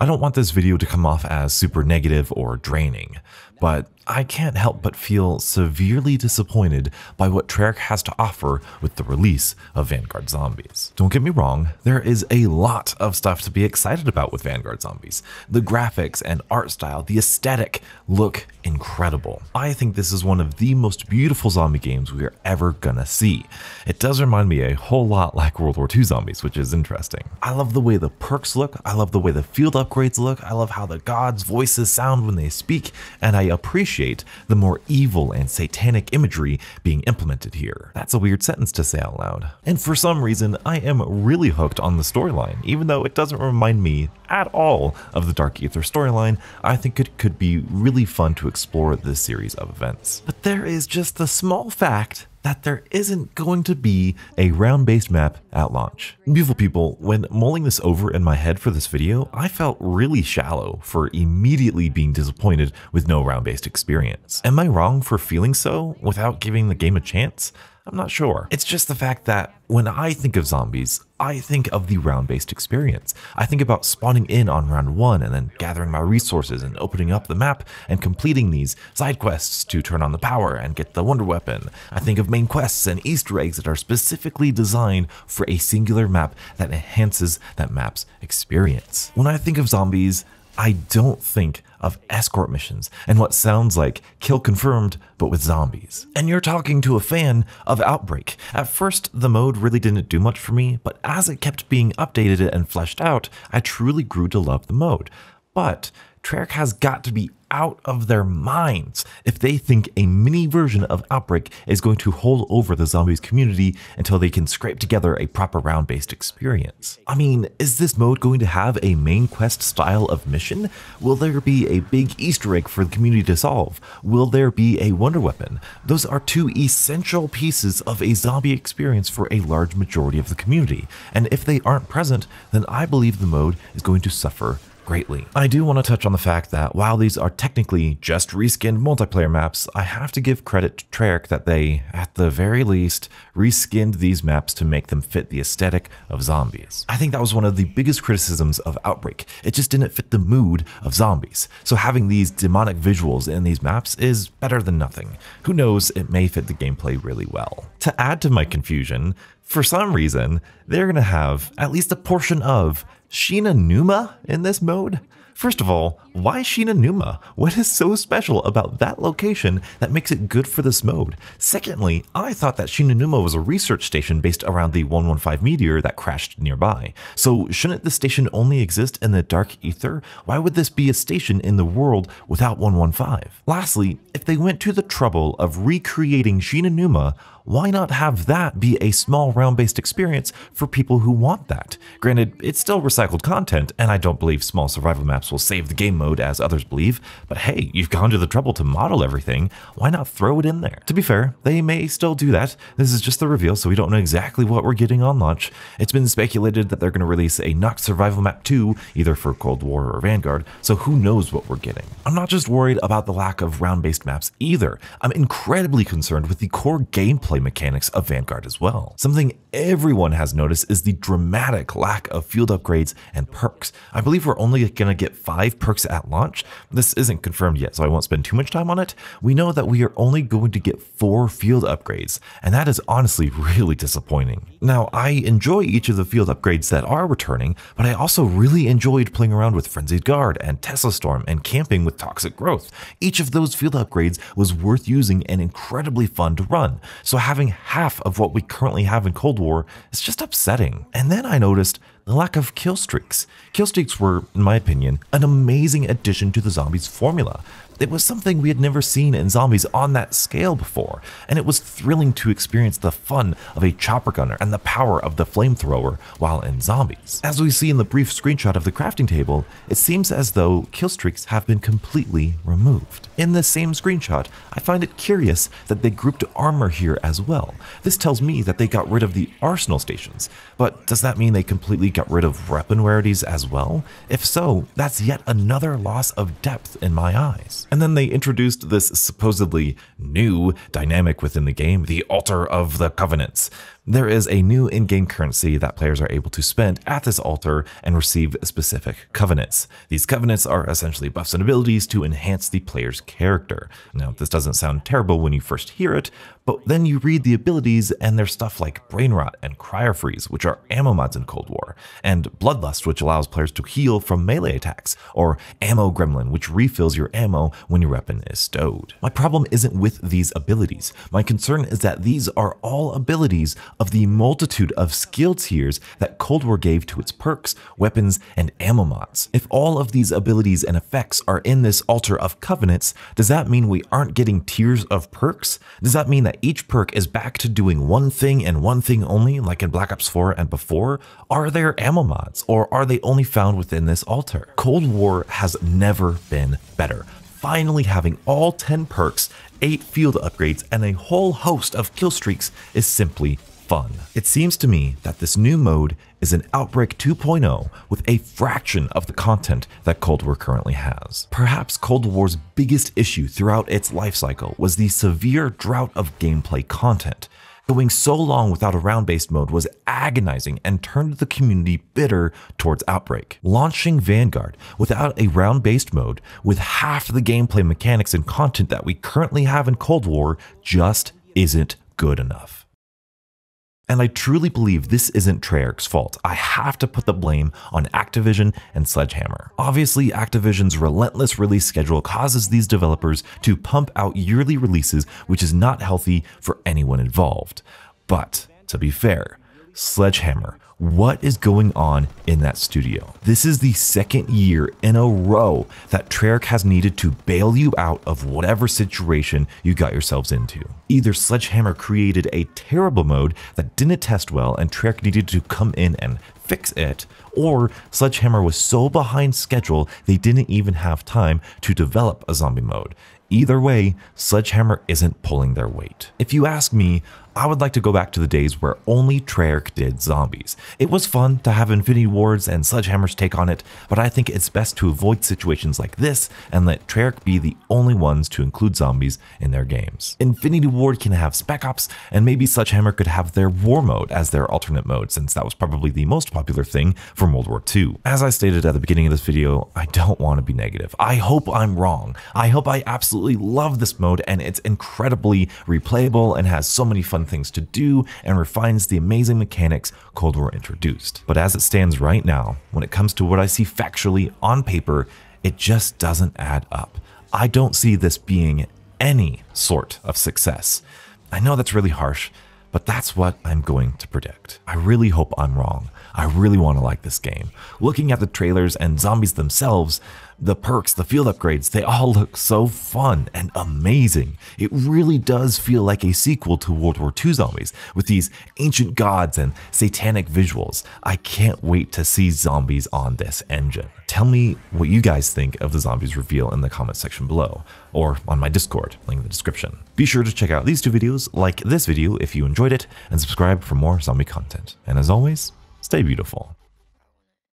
I don't want this video to come off as super negative or draining, but I can't help but feel severely disappointed by what Treyarch has to offer with the release of Vanguard Zombies. Don't get me wrong, there is a lot of stuff to be excited about with Vanguard Zombies. The graphics and art style, the aesthetic look incredible. I think this is one of the most beautiful zombie games we are ever gonna see. It does remind me a whole lot like World War II zombies, which is interesting. I love the way the perks look, I love the way the field upgrades look, I love how the gods' voices sound when they speak, and I appreciate appreciate the more evil and satanic imagery being implemented here. That's a weird sentence to say out loud. And for some reason, I am really hooked on the storyline, even though it doesn't remind me at all of the Dark Aether storyline, I think it could be really fun to explore this series of events. But there is just the small fact that there isn't going to be a round-based map at launch. Beautiful people, when mulling this over in my head for this video, I felt really shallow for immediately being disappointed with no round-based experience. Am I wrong for feeling so without giving the game a chance? I'm not sure. It's just the fact that when I think of zombies, I think of the round-based experience. I think about spawning in on round one and then gathering my resources and opening up the map and completing these side quests to turn on the power and get the wonder weapon. I think of main quests and easter eggs that are specifically designed for a singular map that enhances that map's experience. When I think of zombies, I don't think of escort missions and what sounds like kill confirmed, but with zombies. And you're talking to a fan of Outbreak. At first, the mode really didn't do much for me, but as it kept being updated and fleshed out, I truly grew to love the mode. But Treyarch has got to be out of their minds if they think a mini version of Outbreak is going to hold over the zombies community until they can scrape together a proper round based experience. I mean, is this mode going to have a main quest style of mission? Will there be a big Easter egg for the community to solve? Will there be a wonder weapon? Those are two essential pieces of a zombie experience for a large majority of the community, and if they aren't present, then I believe the mode is going to suffer greatly. I do want to touch on the fact that while these are technically just reskinned multiplayer maps, I have to give credit to Treyarch that they, at the very least, reskinned these maps to make them fit the aesthetic of zombies. I think that was one of the biggest criticisms of Outbreak. It just didn't fit the mood of zombies. So having these demonic visuals in these maps is better than nothing. Who knows, it may fit the gameplay really well. To add to my confusion, for some reason, they're going to have at least a portion of Sheena Numa in this mode? First of all, why Shinanuma? What is so special about that location that makes it good for this mode? Secondly, I thought that Shinanuma was a research station based around the 115 meteor that crashed nearby. So shouldn't the station only exist in the dark ether? Why would this be a station in the world without 115? Lastly, if they went to the trouble of recreating Shinanuma, why not have that be a small round-based experience for people who want that? Granted, it's still recycled content, and I don't believe small survival maps perhaps will save the game mode as others believe, but hey, you've gone to the trouble to model everything, why not throw it in there? To be fair, they may still do that. This is just the reveal, so we don't know exactly what we're getting on launch. It's been speculated that they're going to release a Nox Survival Map 2, either for Cold War or Vanguard, so who knows what we're getting. I'm not just worried about the lack of round-based maps either. I'm incredibly concerned with the core gameplay mechanics of Vanguard as well. Something everyone has noticed is the dramatic lack of field upgrades and perks. I believe we're only going to get five perks at launch. This isn't confirmed yet, so I won't spend too much time on it. We know that we are only going to get four field upgrades, and that is honestly really disappointing. Now, I enjoy each of the field upgrades that are returning, but I also really enjoyed playing around with Frenzied Guard and Tesla Storm and camping with Toxic Growth. Each of those field upgrades was worth using and incredibly fun to run, so having half of what we currently have in Cold War War It's just upsetting. And then I noticed the lack of kill streaks. Kill streaks were, in my opinion, an amazing addition to the zombies formula. It was something we had never seen in zombies on that scale before, and it was thrilling to experience the fun of a chopper gunner and the power of the flamethrower while in zombies. As we see in the brief screenshot of the crafting table, it seems as though killstreaks have been completely removed. In the same screenshot, I find it curious that they grouped armor here as well. This tells me that they got rid of the arsenal stations, but does that mean they completely got rid of weapon rarities as well? If so, that's yet another loss of depth in my eyes. And then they introduced this supposedly new dynamic within the game, the Altar of the Covenants, there is a new in-game currency that players are able to spend at this altar and receive specific covenants. These covenants are essentially buffs and abilities to enhance the player's character. Now, this doesn't sound terrible when you first hear it, but then you read the abilities and there's stuff like Brain Rot and Cryo Freeze, which are ammo mods in Cold War, and Bloodlust, which allows players to heal from melee attacks, or Ammo Gremlin, which refills your ammo when your weapon is stowed. My problem isn't with these abilities. My concern is that these are all abilities of the multitude of skill tiers that Cold War gave to its perks, weapons, and mods. If all of these abilities and effects are in this Altar of Covenants, does that mean we aren't getting tiers of perks? Does that mean that each perk is back to doing one thing and one thing only, like in Black Ops 4 and before? Are there mods, or are they only found within this altar? Cold War has never been better finally having all 10 perks, 8 field upgrades, and a whole host of kill streaks is simply fun. It seems to me that this new mode is an Outbreak 2.0 with a fraction of the content that Cold War currently has. Perhaps Cold War's biggest issue throughout its lifecycle was the severe drought of gameplay content. Going so long without a round based mode was agonizing and turned the community bitter towards Outbreak. Launching Vanguard without a round based mode with half the gameplay mechanics and content that we currently have in Cold War just isn't good enough. And I truly believe this isn't Treyarch's fault. I have to put the blame on Activision and Sledgehammer. Obviously, Activision's relentless release schedule causes these developers to pump out yearly releases, which is not healthy for anyone involved. But to be fair, Sledgehammer. What is going on in that studio? This is the second year in a row that Treyarch has needed to bail you out of whatever situation you got yourselves into. Either Sledgehammer created a terrible mode that didn't test well and Treyarch needed to come in and fix it, or Sledgehammer was so behind schedule they didn't even have time to develop a zombie mode. Either way, Sledgehammer isn't pulling their weight. If you ask me, I would like to go back to the days where only Treyarch did zombies. It was fun to have Infinity Wards and Sledgehammer's take on it, but I think it's best to avoid situations like this and let Treyarch be the only ones to include zombies in their games. Infinity Ward can have Spec Ops, and maybe Sledgehammer could have their War mode as their alternate mode, since that was probably the most popular thing from World War II. As I stated at the beginning of this video, I don't want to be negative. I hope I'm wrong. I hope I absolutely love this mode, and it's incredibly replayable and has so many fun things to do and refines the amazing mechanics Cold War introduced. But as it stands right now, when it comes to what I see factually on paper, it just doesn't add up. I don't see this being any sort of success. I know that's really harsh, but that's what I'm going to predict. I really hope I'm wrong. I really want to like this game. Looking at the trailers and zombies themselves, the perks, the field upgrades, they all look so fun and amazing. It really does feel like a sequel to World War II zombies with these ancient gods and satanic visuals. I can't wait to see zombies on this engine. Tell me what you guys think of the zombies reveal in the comment section below, or on my Discord, link in the description. Be sure to check out these two videos, like this video if you enjoyed it, and subscribe for more zombie content. And as always, stay beautiful.